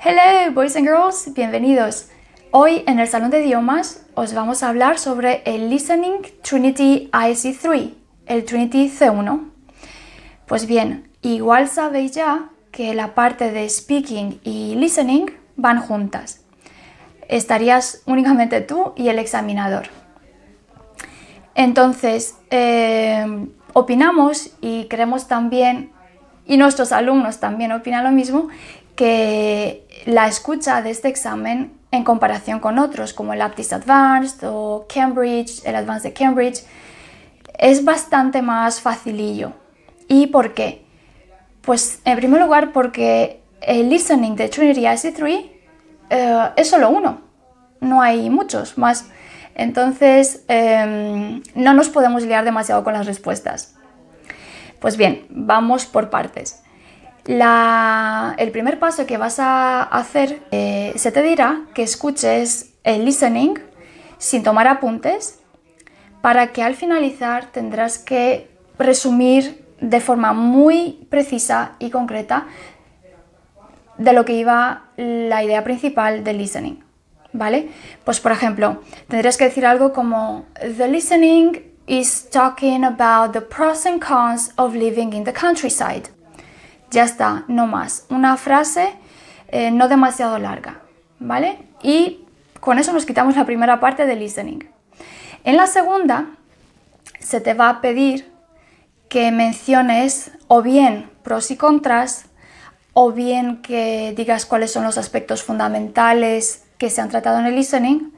Hello, boys and girls, bienvenidos. Hoy en el Salón de Idiomas os vamos a hablar sobre el Listening Trinity IC3, el Trinity C1. Pues bien, igual sabéis ya que la parte de speaking y listening van juntas. Estarías únicamente tú y el examinador. Entonces, em, opinamos y creemos también, y nuestros alumnos también opinan lo mismo, que la escucha de este examen en comparación con otros como el Aptis Advanced o Cambridge, el Advanced de Cambridge, es bastante más facilillo. ¿Y por qué? Pues en primer lugar porque el listening de Trinity IC3 eh, es solo uno, no hay muchos más. Entonces em, no nos podemos liar demasiado con las respuestas. Pues bien, vamos por partes el primer paso que vas a hacer eh, se te dirá que escuches el listening sin tomar apuntes para que al finalizar tendrás que resumir de forma muy precisa y concreta de lo que iba la idea principal del listening. ¿Vale? Pues por ejemplo, tendrías que decir algo como The listening is talking about the pros and cons of living in the countryside. Ya está, no más. Una frase eh, no demasiado larga, ¿vale? Y con eso nos quitamos la primera parte del listening. En la segunda, se te va a pedir que menciones o bien pros y contras, o bien que digas cuáles son los aspectos fundamentales que se han tratado en el listening,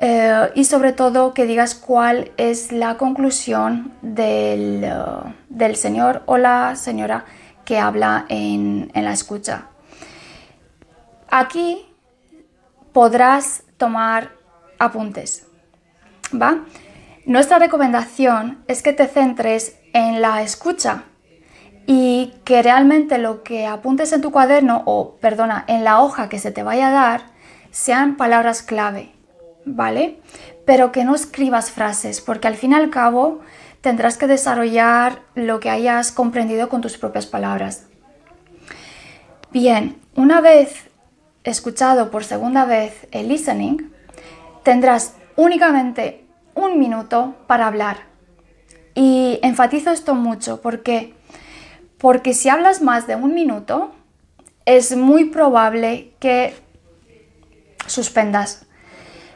eh, y sobre todo que digas cuál es la conclusión del, eh, del señor o la señora que habla en, la escucha. Aquí podrás tomar apuntes. ¿Va? Nuestra recomendación es que te centres en la escucha y que realmente lo que apuntes en tu cuaderno o, perdona, en la hoja que se te vaya a dar sean palabras clave, ¿vale? Pero que no escribas frases, porque al fin y al cabo tendrás que desarrollar lo que hayas comprendido con tus propias palabras. Bien, una vez escuchado por segunda vez el listening, tendrás únicamente un minuto para hablar. Y enfatizo esto mucho porque porque si hablas más de un minuto es muy probable que suspendas.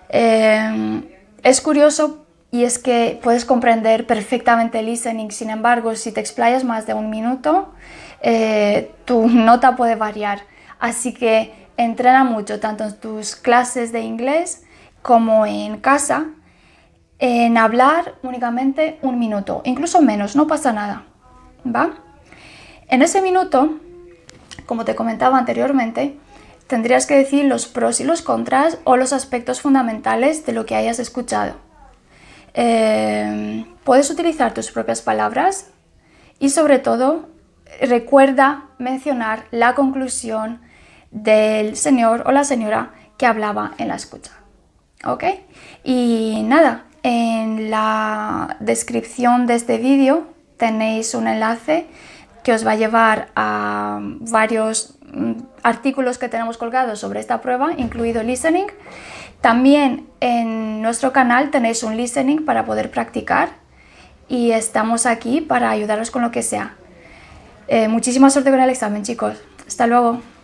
Em, es curioso y es que puedes comprender perfectamente el listening, sin embargo, si te explayas más de un minuto, eh, tu nota puede variar. Así que entrena mucho, tanto en tus clases de inglés como en casa, en hablar únicamente un minuto, incluso menos, no pasa nada. ¿Va? En ese minuto, como te comentaba anteriormente, tendrías que decir los pros y los contras o los aspectos fundamentales de lo que hayas escuchado. Em, puedes utilizar tus propias palabras y sobre todo recuerda mencionar la conclusión del señor o la señora que hablaba en la escucha. ¿Ok? Y nada, en la descripción de este vídeo tenéis un enlace que os va a llevar a varios mm, artículos que tenemos colgados sobre esta prueba, incluido listening. También en nuestro canal tenéis un listening para poder practicar y estamos aquí para ayudaros con lo que sea. Eh, muchísima suerte con el examen, chicos. Hasta luego.